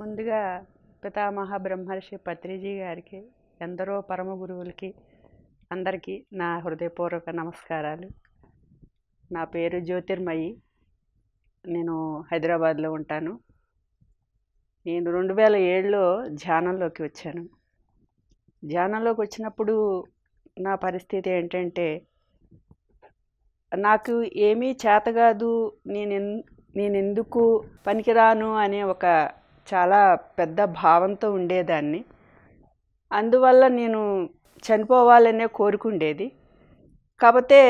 ముందుగా పితామహ బ్రహ్మర్షి పత్రిజీ గారికి ఎందరో పరమ గురువులకి అందరికీ నా హృదయపూర్వక నమస్కారాలు నా పేరు జ్యోతిర్మయి నేను హైదరాబాద్లో ఉంటాను నేను రెండు వేల ఏడులో ధ్యానంలోకి వచ్చాను ధ్యానంలోకి వచ్చినప్పుడు నా పరిస్థితి ఏంటంటే నాకు ఏమీ చేతగాదు నేను నేను ఎందుకు పనికిరాను అనే ఒక చాలా పెద్ద భావంతో ఉండేదాన్ని అందువల్ల నేను చనిపోవాలనే కోరుకుండేది కాకపోతే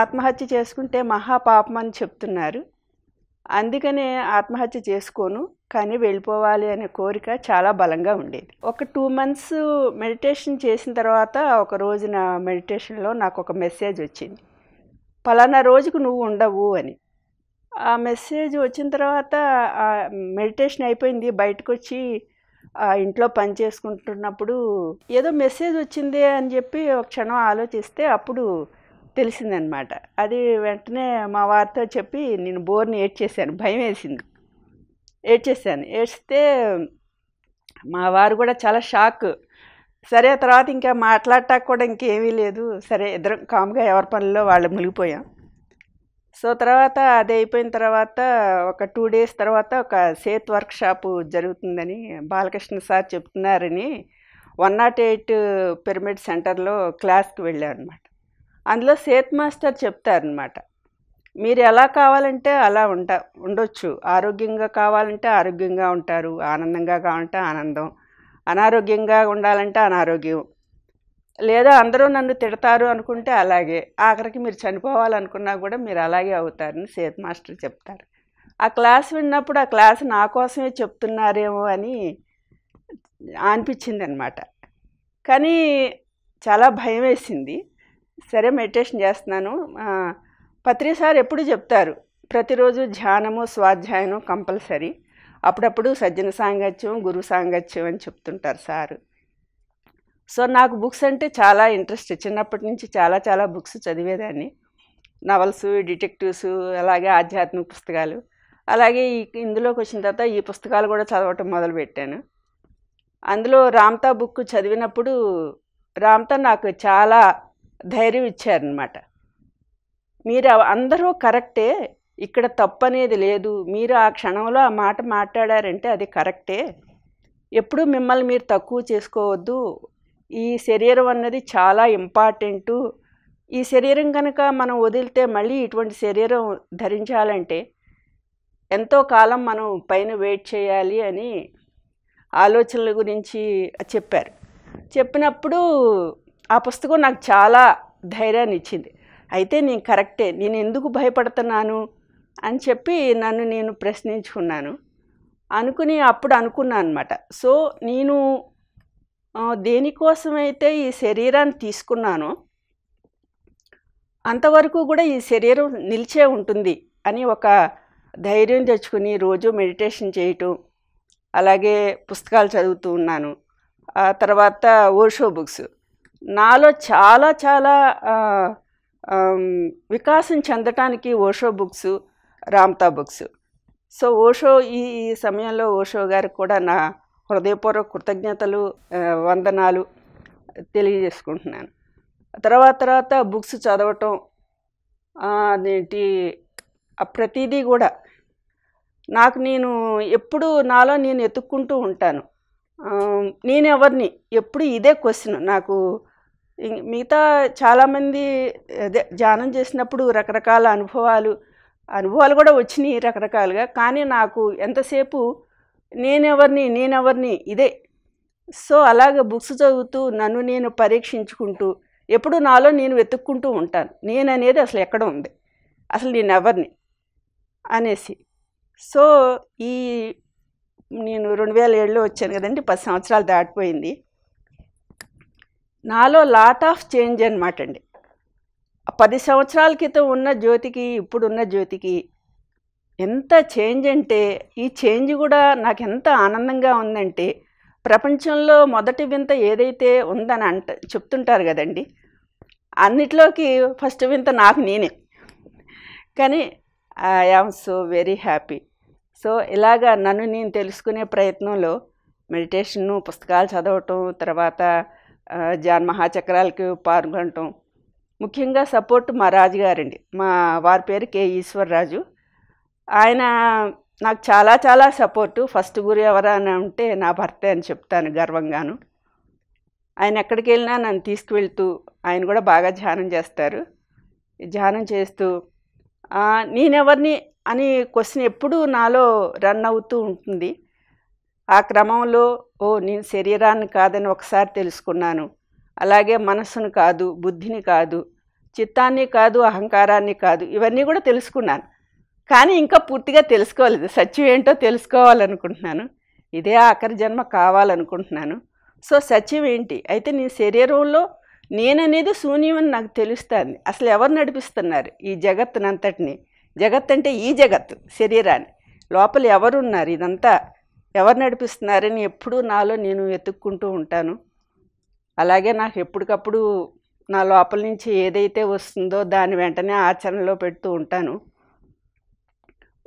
ఆత్మహత్య చేసుకుంటే మహాపాపం అని చెప్తున్నారు అందుకనే ఆత్మహత్య చేసుకోను కానీ వెళ్ళిపోవాలి అనే కోరిక చాలా బలంగా ఉండేది ఒక టూ మంత్స్ మెడిటేషన్ చేసిన తర్వాత ఒక రోజు నా మెడిటేషన్లో నాకు ఒక మెసేజ్ వచ్చింది పలానా రోజుకు నువ్వు ఉండవు అని ఆ మెసేజ్ వచ్చిన తర్వాత మెడిటేషన్ అయిపోయింది బయటకు వచ్చి ఇంట్లో పని చేసుకుంటున్నప్పుడు ఏదో మెసేజ్ వచ్చింది అని చెప్పి ఒక క్షణం ఆలోచిస్తే అప్పుడు తెలిసిందనమాట అది వెంటనే మా వారితో చెప్పి నేను బోర్ని ఏడ్చేసాను భయం వేసింది ఏడ్చేసాను ఏడ్చితే మా వారు కూడా చాలా షాక్ సరే తర్వాత ఇంకా మాట్లాడటానికి కూడా ఇంకేమీ లేదు సరే ఇద్దరం కామ్గా ఎవరి పనిలో వాళ్ళు మునిగిపోయాం సో తర్వాత అది అయిపోయిన తర్వాత ఒక టూ డేస్ తర్వాత ఒక సేత్ వర్క్ జరుగుతుందని బాలకృష్ణ సార్ చెప్తున్నారని వన్ నాట్ ఎయిట్ పిరమిడ్ సెంటర్లో క్లాస్కి వెళ్ళాను అనమాట అందులో సేత్ మాస్టర్ చెప్తారనమాట మీరు ఎలా కావాలంటే అలా ఉండ ఉండొచ్చు ఆరోగ్యంగా కావాలంటే ఆరోగ్యంగా ఉంటారు ఆనందంగా కావాలంటే ఆనందం అనారోగ్యంగా ఉండాలంటే అనారోగ్యం లేదా అందరూ నన్ను తిడతారు అనుకుంటే అలాగే ఆఖరికి మీరు చనిపోవాలనుకున్నా కూడా మీరు అలాగే అవుతారని సేత్ మాస్టర్ చెప్తారు ఆ క్లాస్ విన్నప్పుడు ఆ క్లాస్ నా కోసమే చెప్తున్నారేమో అని అనిపించింది అనమాట కానీ చాలా భయం వేసింది సరే మెడిటేషన్ చేస్తున్నాను సార్ ఎప్పుడు చెప్తారు ప్రతిరోజు ధ్యానము స్వాధ్యాయము కంపల్సరీ అప్పుడప్పుడు సజ్జన సాంగత్యం గురువు సాంగత్యం అని చెప్తుంటారు సారు సో నాకు బుక్స్ అంటే చాలా ఇంట్రెస్ట్ చిన్నప్పటి నుంచి చాలా చాలా బుక్స్ చదివేదాన్ని నవల్స్ డిటెక్టివ్స్ అలాగే ఆధ్యాత్మిక పుస్తకాలు అలాగే ఈ ఇందులోకి వచ్చిన తర్వాత ఈ పుస్తకాలు కూడా చదవటం మొదలుపెట్టాను అందులో రామ్తా బుక్ చదివినప్పుడు రామ్తా నాకు చాలా ధైర్యం ఇచ్చారనమాట మీరు అందరూ కరెక్టే ఇక్కడ తప్పు అనేది లేదు మీరు ఆ క్షణంలో ఆ మాట మాట్లాడారంటే అది కరెక్టే ఎప్పుడు మిమ్మల్ని మీరు తక్కువ చేసుకోవద్దు ఈ శరీరం అన్నది చాలా ఇంపార్టెంటు ఈ శరీరం కనుక మనం వదిలితే మళ్ళీ ఇటువంటి శరీరం ధరించాలంటే ఎంతో కాలం మనం పైన వెయిట్ చేయాలి అని ఆలోచనల గురించి చెప్పారు చెప్పినప్పుడు ఆ పుస్తకం నాకు చాలా ధైర్యాన్ని ఇచ్చింది అయితే నేను కరెక్టే నేను ఎందుకు భయపడుతున్నాను అని చెప్పి నన్ను నేను ప్రశ్నించుకున్నాను అనుకుని అప్పుడు అనుకున్నాను అనమాట సో నేను దేనికోసమైతే ఈ శరీరాన్ని తీసుకున్నానో అంతవరకు కూడా ఈ శరీరం నిలిచే ఉంటుంది అని ఒక ధైర్యం తెచ్చుకుని రోజు మెడిటేషన్ చేయటం అలాగే పుస్తకాలు చదువుతూ ఉన్నాను ఆ తర్వాత ఓషో బుక్స్ నాలో చాలా చాలా వికాసం చెందటానికి Osho books Ramtha books so Osho ఈ సమయంలో ఓషో గారు కూడా నా హృదయపూర్వక కృతజ్ఞతలు వందనాలు తెలియజేసుకుంటున్నాను తర్వాత తర్వాత బుక్స్ చదవటం అదేంటి ప్రతిదీ కూడా నాకు నేను ఎప్పుడు నాలో నేను ఎత్తుక్కుంటూ ఉంటాను నేను ఎవరిని ఎప్పుడు ఇదే క్వశ్చన్ నాకు మిగతా చాలామంది అదే ధ్యానం చేసినప్పుడు రకరకాల అనుభవాలు అనుభవాలు కూడా వచ్చినాయి రకరకాలుగా కానీ నాకు ఎంతసేపు నేనెవరిని నేనెవరిని ఇదే సో అలాగ బుక్స్ చదువుతూ నన్ను నేను పరీక్షించుకుంటూ ఎప్పుడు నాలో నేను వెతుక్కుంటూ ఉంటాను నేను అనేది అసలు ఎక్కడ ఉంది అసలు నేను ఎవరిని అనేసి సో ఈ నేను రెండు వేల ఏడులో వచ్చాను కదండి పది సంవత్సరాలు దాటిపోయింది నాలో లాట్ ఆఫ్ చేంజ్ అనమాట అండి పది సంవత్సరాల క్రితం ఉన్న జ్యోతికి ఇప్పుడున్న జ్యోతికి ఎంత చేంజ్ అంటే ఈ చేంజ్ కూడా నాకు ఎంత ఆనందంగా ఉందంటే ప్రపంచంలో మొదటి వింత ఏదైతే ఉందని అంట చెప్తుంటారు కదండి అన్నిట్లోకి ఫస్ట్ వింత నాకు నేనే కానీ I am so very happy so ఇలాగా నన్ను నేను తెలుసుకునే ప్రయత్నంలో మెడిటేషన్ను పుస్తకాలు చదవటం తర్వాత జాన్ మహాచక్రాలకి పాల్గొనటం ముఖ్యంగా సపోర్ట్ మా రాజుగారండి మా వారి పేరు కే ఈశ్వరరాజు ఆయన నాకు చాలా చాలా సపోర్టు ఫస్ట్ గురి ఎవరని అంటే నా భర్త అని చెప్తాను గర్వంగాను ఆయన ఎక్కడికి వెళ్ళినా నన్ను తీసుకువెళ్తూ ఆయన కూడా బాగా ధ్యానం చేస్తారు ధ్యానం చేస్తూ నేనెవరిని అని క్వశ్చన్ ఎప్పుడూ నాలో రన్ అవుతూ ఉంటుంది ఆ క్రమంలో ఓ నేను శరీరాన్ని కాదని ఒకసారి తెలుసుకున్నాను అలాగే మనస్సును కాదు బుద్ధిని కాదు చిత్తాన్ని కాదు అహంకారాన్ని కాదు ఇవన్నీ కూడా తెలుసుకున్నాను కానీ ఇంకా పూర్తిగా తెలుసుకోలేదు సత్యం ఏంటో తెలుసుకోవాలనుకుంటున్నాను ఇదే ఆఖరి జన్మ కావాలనుకుంటున్నాను సో సత్యం ఏంటి అయితే నీ శరీరంలో నేననేది శూన్యం అని నాకు తెలుస్తుంది అసలు ఎవరు నడిపిస్తున్నారు ఈ జగత్తునంతటిని జగత్ అంటే ఈ జగత్తు శరీరాన్ని లోపల ఎవరున్నారు ఇదంతా ఎవరు నడిపిస్తున్నారని ఎప్పుడూ నాలో నేను వెతుక్కుంటూ ఉంటాను అలాగే నాకు ఎప్పటికప్పుడు నా లోపల నుంచి ఏదైతే వస్తుందో దాన్ని వెంటనే ఆచరణలో పెడుతూ ఉంటాను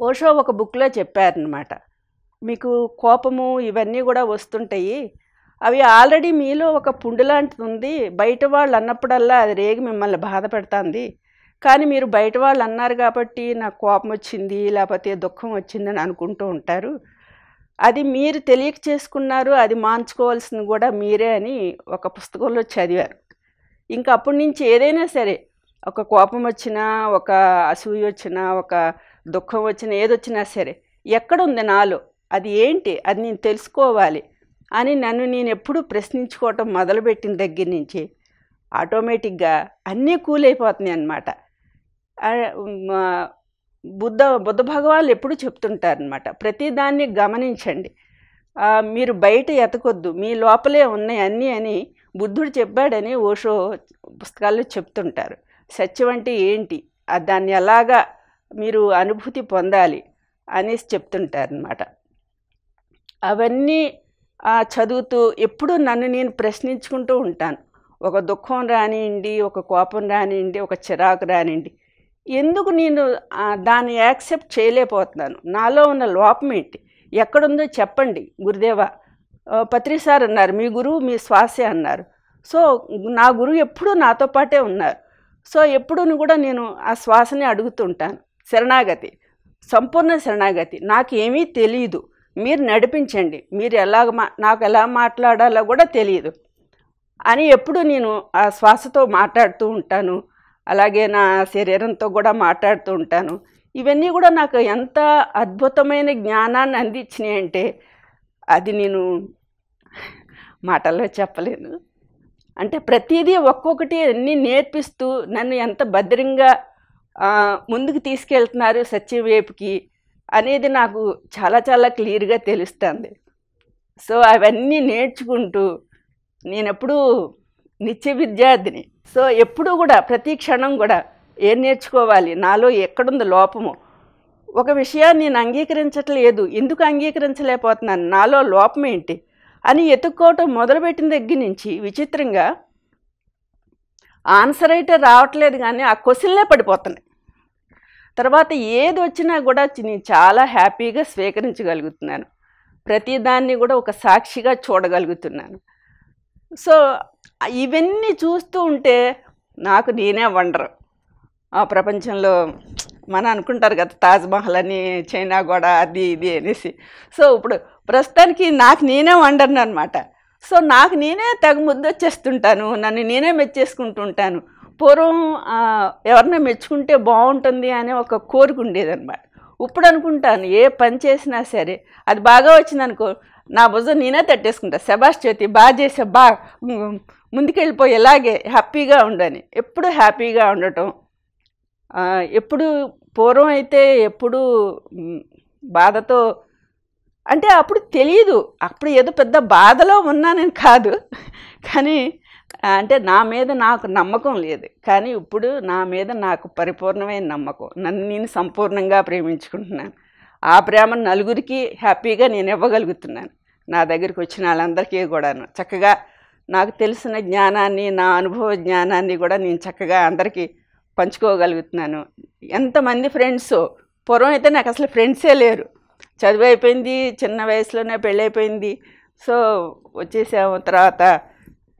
ఓషో ఒక బుక్లో చెప్పారనమాట మీకు కోపము ఇవన్నీ కూడా వస్తుంటాయి అవి ఆల్రెడీ మీలో ఒక పుండు లాంటిది ఉంది బయట వాళ్ళు అన్నప్పుడల్లా అది రేగి మిమ్మల్ని బాధ పెడుతుంది కానీ మీరు బయట వాళ్ళు అన్నారు కాబట్టి నాకు కోపం వచ్చింది లేకపోతే దుఃఖం వచ్చిందని అనుకుంటూ ఉంటారు అది మీరు తెలియక చేసుకున్నారు అది మార్చుకోవాల్సింది కూడా మీరే అని ఒక పుస్తకంలో చదివారు ఇంకా అప్పటి నుంచి ఏదైనా సరే ఒక కోపం వచ్చినా ఒక అసూయ వచ్చినా ఒక దుఃఖం వచ్చినా ఏదొచ్చినా సరే ఎక్కడుంది నాలో అది ఏంటి అది నేను తెలుసుకోవాలి అని నన్ను నేను ఎప్పుడూ ప్రశ్నించుకోవటం మొదలుపెట్టిన దగ్గర నుంచి ఆటోమేటిక్గా అన్నీ కూల్ అయిపోతున్నాయి అన్నమాట బుద్ధ బుద్ధ భగవాన్లు ఎప్పుడు చెప్తుంటారనమాట ప్రతిదాన్ని గమనించండి మీరు బయట ఎతకొద్దు మీ లోపలే ఉన్నాయి అన్నీ అని బుద్ధుడు చెప్పాడని ఓషో పుస్తకాల్లో చెప్తుంటారు సత్యం అంటే ఏంటి దాన్ని ఎలాగా మీరు అనుభూతి పొందాలి అనేసి చెప్తుంటారనమాట అవన్నీ చదువుతూ ఎప్పుడూ నన్ను నేను ప్రశ్నించుకుంటూ ఉంటాను ఒక దుఃఖం రానియండి ఒక కోపం రానియండి ఒక చిరాకు రానియండి ఎందుకు నేను దాన్ని యాక్సెప్ట్ చేయలేకపోతున్నాను నాలో ఉన్న లోపం ఏంటి ఎక్కడుందో చెప్పండి గురుదేవ సార్ అన్నారు మీ గురువు మీ శ్వాసే అన్నారు సో నా గురువు ఎప్పుడూ నాతో పాటే ఉన్నారు సో ఎప్పుడూ కూడా నేను ఆ శ్వాసని అడుగుతుంటాను శరణాగతి సంపూర్ణ శరణాగతి నాకు ఏమీ తెలియదు మీరు నడిపించండి మీరు ఎలా మా నాకు ఎలా మాట్లాడాలో కూడా తెలియదు అని ఎప్పుడు నేను ఆ శ్వాసతో మాట్లాడుతూ ఉంటాను అలాగే నా శరీరంతో కూడా మాట్లాడుతూ ఉంటాను ఇవన్నీ కూడా నాకు ఎంత అద్భుతమైన జ్ఞానాన్ని అందించినాయి అంటే అది నేను మాటల్లో చెప్పలేను అంటే ప్రతిదీ ఒక్కొక్కటి అన్నీ నేర్పిస్తూ నన్ను ఎంత భద్రంగా ముందుకు తీసుకెళ్తున్నారు సత్యం వైపుకి అనేది నాకు చాలా చాలా క్లియర్గా తెలుస్తుంది సో అవన్నీ నేర్చుకుంటూ నేను ఎప్పుడూ నిత్య విద్యార్థిని సో ఎప్పుడూ కూడా ప్రతి క్షణం కూడా ఏం నేర్చుకోవాలి నాలో ఎక్కడుంది లోపము ఒక విషయాన్ని నేను అంగీకరించట్లేదు ఎందుకు అంగీకరించలేకపోతున్నాను నాలో లోపం ఏంటి అని ఎత్తుక్కోవటం మొదలుపెట్టిన దగ్గర నుంచి విచిత్రంగా ఆన్సర్ అయితే రావట్లేదు కానీ ఆ క్వశ్చన్లే పడిపోతున్నాయి తర్వాత ఏది వచ్చినా కూడా నేను చాలా హ్యాపీగా స్వీకరించగలుగుతున్నాను ప్రతిదాన్ని కూడా ఒక సాక్షిగా చూడగలుగుతున్నాను సో ఇవన్నీ చూస్తూ ఉంటే నాకు నేనే వండరు ఆ ప్రపంచంలో మన అనుకుంటారు కదా తాజ్మహల్ అని చైనా కూడా అది ఇది అనేసి సో ఇప్పుడు ప్రస్తుతానికి నాకు నేనే వండర్ను అనమాట సో నాకు నేనే తెగ ముద్దొచ్చేస్తుంటాను నన్ను నేనే మెచ్చేసుకుంటుంటాను పూర్వం ఎవరినో మెచ్చుకుంటే బాగుంటుంది అనే ఒక కోరిక ఉండేదన్నమాట ఇప్పుడు అనుకుంటాను ఏ పని చేసినా సరే అది బాగా వచ్చిందనుకో నా భుజం నేనే తట్టేసుకుంటా శబాష్ చేతి బాగా చేసే బా ముందుకెళ్ళిపోయి ఎలాగే హ్యాపీగా ఉండని ఎప్పుడు హ్యాపీగా ఉండటం ఎప్పుడు పూర్వం అయితే ఎప్పుడు బాధతో అంటే అప్పుడు తెలియదు అప్పుడు ఏదో పెద్ద బాధలో ఉన్నానని కాదు కానీ అంటే నా మీద నాకు నమ్మకం లేదు కానీ ఇప్పుడు నా మీద నాకు పరిపూర్ణమైన నమ్మకం నన్ను నేను సంపూర్ణంగా ప్రేమించుకుంటున్నాను ఆ ప్రేమ నలుగురికి హ్యాపీగా నేను ఇవ్వగలుగుతున్నాను నా దగ్గరికి వచ్చిన వాళ్ళందరికీ కూడాను చక్కగా నాకు తెలిసిన జ్ఞానాన్ని నా అనుభవ జ్ఞానాన్ని కూడా నేను చక్కగా అందరికీ పంచుకోగలుగుతున్నాను ఎంతమంది ఫ్రెండ్స్ పూర్వం అయితే నాకు అసలు ఫ్రెండ్సే లేరు చదువు అయిపోయింది చిన్న వయసులోనే పెళ్ళైపోయింది సో వచ్చేసాము తర్వాత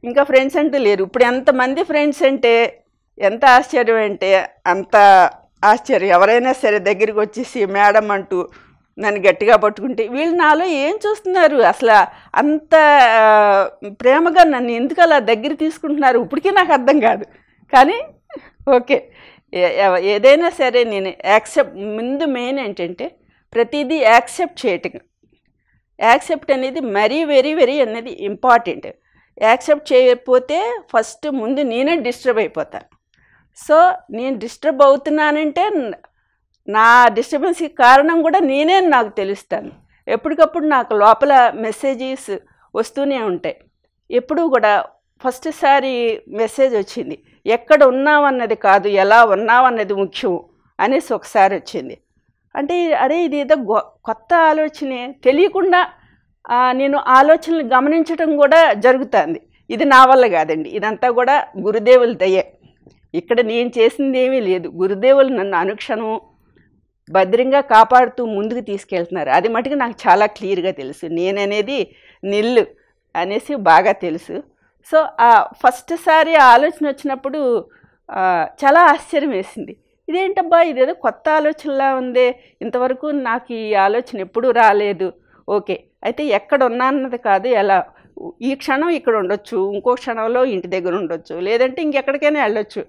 ఇంకా ఫ్రెండ్స్ అంటూ లేరు ఇప్పుడు ఎంతమంది ఫ్రెండ్స్ అంటే ఎంత ఆశ్చర్యం అంటే అంత ఆశ్చర్యం ఎవరైనా సరే దగ్గరికి వచ్చేసి మేడం అంటూ నన్ను గట్టిగా పట్టుకుంటే వీళ్ళు నాలో ఏం చూస్తున్నారు అసలు అంత ప్రేమగా నన్ను ఎందుకు అలా దగ్గర తీసుకుంటున్నారు ఇప్పటికీ నాకు అర్థం కాదు కానీ ఓకే ఏదైనా సరే నేను యాక్సెప్ట్ ముందు మెయిన్ ఏంటంటే ప్రతిదీ యాక్సెప్ట్ చేయటం యాక్సెప్ట్ అనేది మరీ వెరీ వెరీ అనేది ఇంపార్టెంట్ యాక్సెప్ట్ చేయకపోతే ఫస్ట్ ముందు నేనే డిస్టర్బ్ అయిపోతాను సో నేను డిస్టర్బ్ అవుతున్నానంటే నా డిస్టర్బెన్స్కి కారణం కూడా నేనే నాకు తెలుస్తాను ఎప్పటికప్పుడు నాకు లోపల మెసేజెస్ వస్తూనే ఉంటాయి ఎప్పుడు కూడా ఫస్ట్ సారి మెసేజ్ వచ్చింది ఎక్కడ ఉన్నావు అన్నది కాదు ఎలా ఉన్నావన్నది ముఖ్యం అనేసి ఒకసారి వచ్చింది అంటే అరే ఇది ఏదో కొత్త ఆలోచనే తెలియకుండా నేను ఆలోచనలు గమనించడం కూడా జరుగుతుంది ఇది నా వల్ల కాదండి ఇదంతా కూడా గురుదేవులు దయే ఇక్కడ నేను చేసింది ఏమీ లేదు గురుదేవులు నన్ను అనుక్షణం భద్రంగా కాపాడుతూ ముందుకు తీసుకెళ్తున్నారు అది మటుకు నాకు చాలా క్లియర్గా తెలుసు నేననేది నిల్లు అనేసి బాగా తెలుసు సో ఫస్ట్ సారి ఆలోచన వచ్చినప్పుడు చాలా ఆశ్చర్యం వేసింది ఇదేంటబ్బా ఇదేదో కొత్త ఆలోచనలా ఉంది ఇంతవరకు నాకు ఈ ఆలోచన ఎప్పుడూ రాలేదు ఓకే అయితే ఎక్కడ అన్నది కాదు ఎలా ఈ క్షణం ఇక్కడ ఉండొచ్చు ఇంకో క్షణంలో ఇంటి దగ్గర ఉండొచ్చు లేదంటే ఇంకెక్కడికైనా వెళ్ళొచ్చు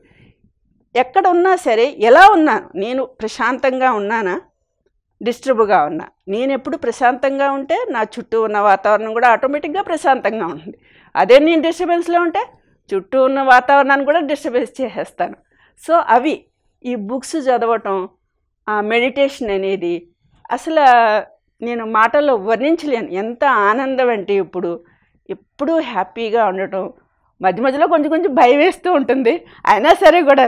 ఎక్కడ ఉన్నా సరే ఎలా ఉన్నాను నేను ప్రశాంతంగా ఉన్నానా డిస్టర్బ్గా ఉన్నా నేను ఎప్పుడు ప్రశాంతంగా ఉంటే నా చుట్టూ ఉన్న వాతావరణం కూడా ఆటోమేటిక్గా ప్రశాంతంగా ఉంటుంది అదే నేను డిస్టర్బెన్స్లో ఉంటే చుట్టూ ఉన్న వాతావరణాన్ని కూడా డిస్టర్బెన్స్ చేసేస్తాను సో అవి ఈ బుక్స్ చదవటం మెడిటేషన్ అనేది అసలు నేను మాటల్లో వర్ణించలేను ఎంత ఆనందం అంటే ఇప్పుడు ఎప్పుడూ హ్యాపీగా ఉండటం మధ్య మధ్యలో కొంచెం కొంచెం భయం వేస్తూ ఉంటుంది అయినా సరే కూడా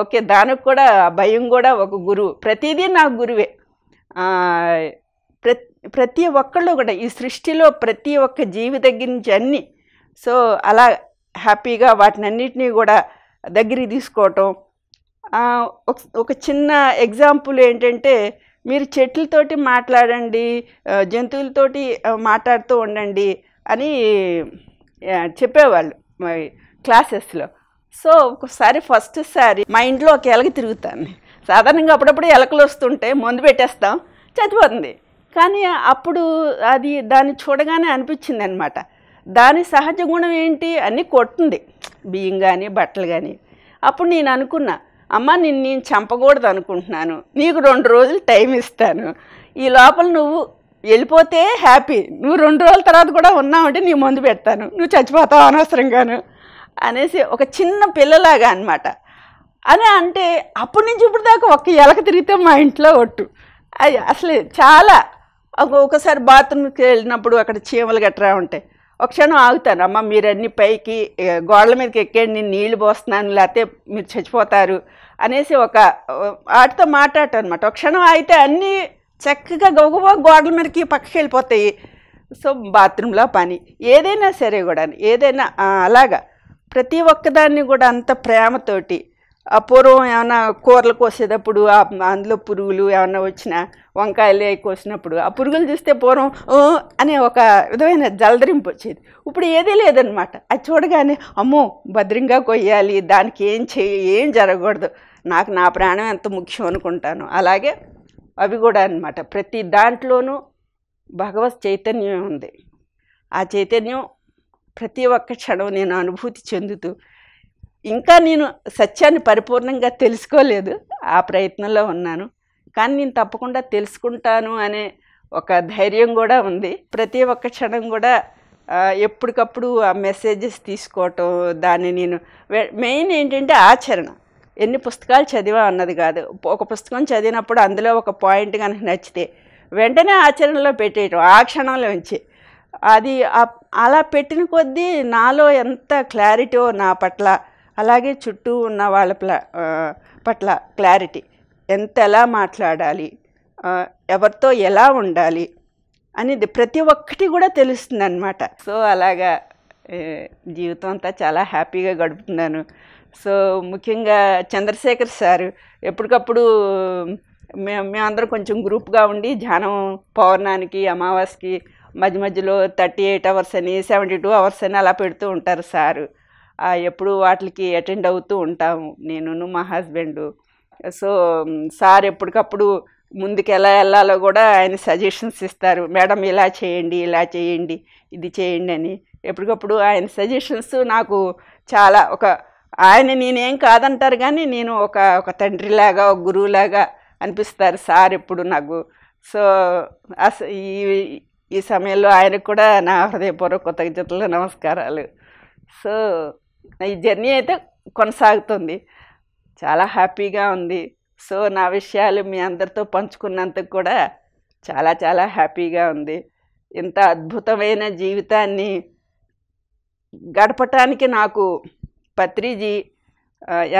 ఓకే దానికి కూడా భయం కూడా ఒక గురువు ప్రతిదీ నా గురువే ప్రతి ప్రతి ఒక్కళ్ళు కూడా ఈ సృష్టిలో ప్రతి ఒక్క జీవి దగ్గర నుంచి అన్నీ సో అలా హ్యాపీగా వాటినన్నిటినీ కూడా దగ్గరికి తీసుకోవటం ఒక చిన్న ఎగ్జాంపుల్ ఏంటంటే మీరు చెట్లతోటి మాట్లాడండి జంతువులతోటి మాట్లాడుతూ ఉండండి అని చెప్పేవాళ్ళు మరి క్లాసెస్లో సో ఒకసారి ఫస్ట్ సారి మా ఇంట్లో ఒక ఎలక తిరుగుతాను సాధారణంగా అప్పుడప్పుడు ఎలకలు వస్తుంటే మందు పెట్టేస్తాం చచ్చిపోతుంది కానీ అప్పుడు అది దాన్ని చూడగానే అనిపించింది అనమాట దాని సహజ గుణం ఏంటి అన్నీ కొట్టింది బియ్యం కానీ బట్టలు కానీ అప్పుడు నేను అనుకున్నా అమ్మ నిన్ను నేను చంపకూడదు అనుకుంటున్నాను నీకు రెండు రోజులు టైం ఇస్తాను ఈ లోపల నువ్వు వెళ్ళిపోతే హ్యాపీ నువ్వు రెండు రోజుల తర్వాత కూడా ఉన్నావంటే నీ మందు పెడతాను నువ్వు చచ్చిపోతావు అనవసరంగాను అనేసి ఒక చిన్న పిల్లలాగా అనమాట అని అంటే అప్పటి నుంచి ఇప్పుడు దాకా ఒక్క ఎలక తిరిగితే మా ఇంట్లో ఒట్టు అది అసలు చాలా ఒక్కొక్కసారి బాత్రూమ్కి వెళ్ళినప్పుడు అక్కడ చీమలు గట్రా ఉంటాయి ఒక క్షణం ఆగుతాను అమ్మ మీరన్నీ పైకి గోడల మీదకి ఎక్కండి నేను నీళ్లు పోస్తున్నాను లేకపోతే మీరు చచ్చిపోతారు అనేసి ఒక వాటితో మాట్లాడటం అనమాట ఒక క్షణం ఆగితే అన్నీ చక్కగా గబగబా గోడల మీదకి పక్కకి వెళ్ళిపోతాయి సో బాత్రూంలో పని ఏదైనా సరే కూడా ఏదైనా అలాగా ప్రతి ఒక్కదాన్ని కూడా అంత ప్రేమతోటి ఆ పూర్వం ఏమైనా కూరలు కోసేటప్పుడు అందులో పురుగులు ఏమైనా వచ్చినా వంకాయలు అవి కోసినప్పుడు ఆ పురుగులు చూస్తే పూర్వం అనే ఒక విధమైన జలదరింపు వచ్చేది ఇప్పుడు ఏదీ లేదనమాట అది చూడగానే అమ్మో భద్రంగా కొయ్యాలి దానికి ఏం చేయ ఏం జరగకూడదు నాకు నా ప్రాణం ఎంత ముఖ్యం అనుకుంటాను అలాగే అవి కూడా అనమాట ప్రతి దాంట్లోనూ భగవత్ చైతన్యం ఉంది ఆ చైతన్యం ప్రతి ఒక్క క్షణం నేను అనుభూతి చెందుతూ ఇంకా నేను సత్యాన్ని పరిపూర్ణంగా తెలుసుకోలేదు ఆ ప్రయత్నంలో ఉన్నాను కానీ నేను తప్పకుండా తెలుసుకుంటాను అనే ఒక ధైర్యం కూడా ఉంది ప్రతి ఒక్క క్షణం కూడా ఎప్పటికప్పుడు ఆ మెసేజెస్ తీసుకోవటం దాన్ని నేను మెయిన్ ఏంటంటే ఆచరణ ఎన్ని పుస్తకాలు చదివా అన్నది కాదు ఒక పుస్తకం చదివినప్పుడు అందులో ఒక పాయింట్ కనుక నచ్చితే వెంటనే ఆచరణలో పెట్టేయటం ఆ క్షణంలో ఉంచి అది అలా పెట్టిన కొద్దీ నాలో ఎంత క్లారిటీ నా పట్ల అలాగే చుట్టూ ఉన్న వాళ్ళ పట్ల క్లారిటీ ఎంత ఎలా మాట్లాడాలి ఎవరితో ఎలా ఉండాలి అనేది ప్రతి ఒక్కటి కూడా తెలుస్తుంది అనమాట సో అలాగా జీవితం అంతా చాలా హ్యాపీగా గడుపుతున్నాను సో ముఖ్యంగా చంద్రశేఖర్ సారు ఎప్పటికప్పుడు మేము మేమందరం కొంచెం గ్రూప్గా ఉండి ధ్యానం పౌర్ణానికి అమావాస్యకి మధ్య మధ్యలో థర్టీ ఎయిట్ అవర్స్ అని సెవెంటీ టూ అవర్స్ అని అలా పెడుతూ ఉంటారు సారు ఎప్పుడు వాటికి అటెండ్ అవుతూ ఉంటాము నేనును మా హస్బెండు సో సార్ ఎప్పటికప్పుడు ముందుకు ఎలా వెళ్ళాలో కూడా ఆయన సజెషన్స్ ఇస్తారు మేడం ఇలా చేయండి ఇలా చేయండి ఇది చేయండి అని ఎప్పటికప్పుడు ఆయన సజెషన్స్ నాకు చాలా ఒక ఆయన నేనేం కాదంటారు కానీ నేను ఒక ఒక తండ్రిలాగా ఒక గురువులాగా అనిపిస్తారు సార్ ఎప్పుడు నాకు సో అస ఈ ఈ సమయంలో ఆయనకు కూడా నా హృదయపూర్వక కృతజ్ఞతలు నమస్కారాలు సో ఈ జర్నీ అయితే కొనసాగుతుంది చాలా హ్యాపీగా ఉంది సో నా విషయాలు మీ అందరితో పంచుకున్నంతకు కూడా చాలా చాలా హ్యాపీగా ఉంది ఇంత అద్భుతమైన జీవితాన్ని గడపటానికి నాకు పత్రిజీ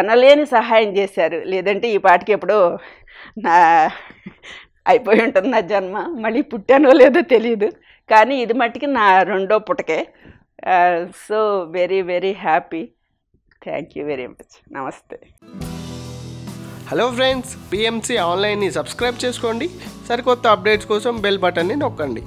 ఎనలేని సహాయం చేశారు లేదంటే ఈ పాటికి ఎప్పుడో నా అయిపోయి ఉంటుంది నా జన్మ మళ్ళీ పుట్టానో లేదో తెలియదు కానీ ఇది మట్టికి నా రెండో పుటకే so very very happy thank you very much నమస్తే హలో ఫ్రెండ్స్ పిఎంసీ ఆన్లైన్ని సబ్స్క్రైబ్ చేసుకోండి సరికొత్త అప్డేట్స్ కోసం బెల్ బటన్ని నొక్కండి